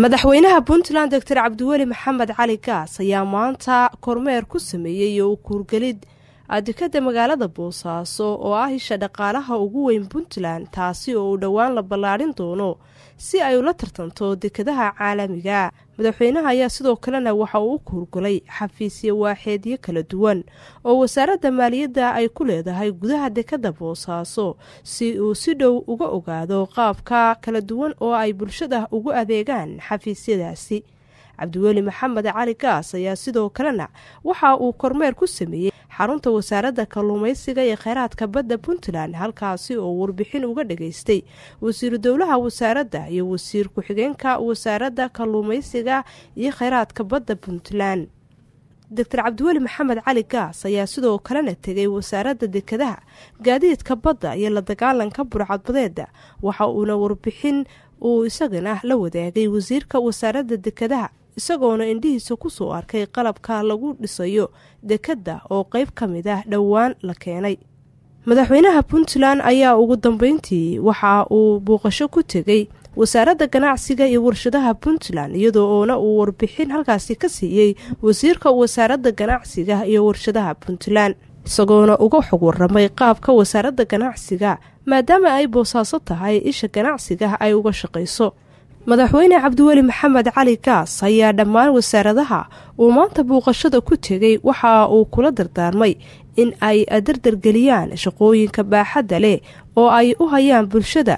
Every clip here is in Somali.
madaxweynaha puntland dor cabdiweli maxamed cali gaas ayaa maanta kormeer ku sameeyey oo kuurgelid dekada magaalada boosaaso oo ah isha dhaqaalaha ugu weyn puntland taasi oo uu dhowaan la ballaadhin doono si ay ula tartanto dekadaha caalamiga ah madaxweynaha ayaa sidoo kalena waxa uu u kuurgulay xafiisyo waaxeedyo kala duwan oo wasaaradda maaliyadda ay ku leedahay gudaha dekadda boosaaso si uu si dhow uga ogaado qaabka kala duwan oo ay bulshada ugu adeegaan xafiisyadaasi cabdiweli maxamed cali gaas ayaa sidoo kalena waxa uu kormeer ku sameeyey xarunta wasaaradda kalluumaysiga ee kheyraadka badda puntland halkaasi oo warbixin uga dhageystay wasiir dowlaha wasaaradda iyo wasiir ku-xigeenka wasaaradda kalluumaysiga iyo kheyraadka badda puntland doctor cabdiweli maxamed cali gaas ayaa sidoo kalena tegay wasaaradda dekedaha gaadiidka badda iyo la dagaalanka burcadbadeeda waxa uuna warbixin uu isagana la wadaagay wasiirka wasaaradda dekedaha isagoona indhihiisa ku soo arkay qalabka lagu dhisayo dekedda oo qayb ka mid ah dhowaan la keenay madaxweynaha puntland ayaa ugu dambeyntii waxa uu buuqasho ku tegey wasaaradda ganacsiga iyo warshadaha puntland iyadoo oona uu warbixin halkaasi ka siiyey wasiirka wasaaradda ganacsiga iyo warshadaha puntland isagoona uga xog warramay qaabka wasaaradda ganacsiga maadaama ay boosaaso tahay isha ganacsiga ay uga shaqayso madaxweyne cabdiweli maxamed cali gaas ayaa dhammaan wasaaradaha uu maanta buuqashada ku tegay waxa uu kula dardaarmay in ay dardargeliyaan shaqooyinka baaxadda leh oo ay u hayaan bulshada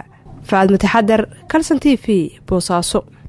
faad mutaxadar kalson t v boosaaso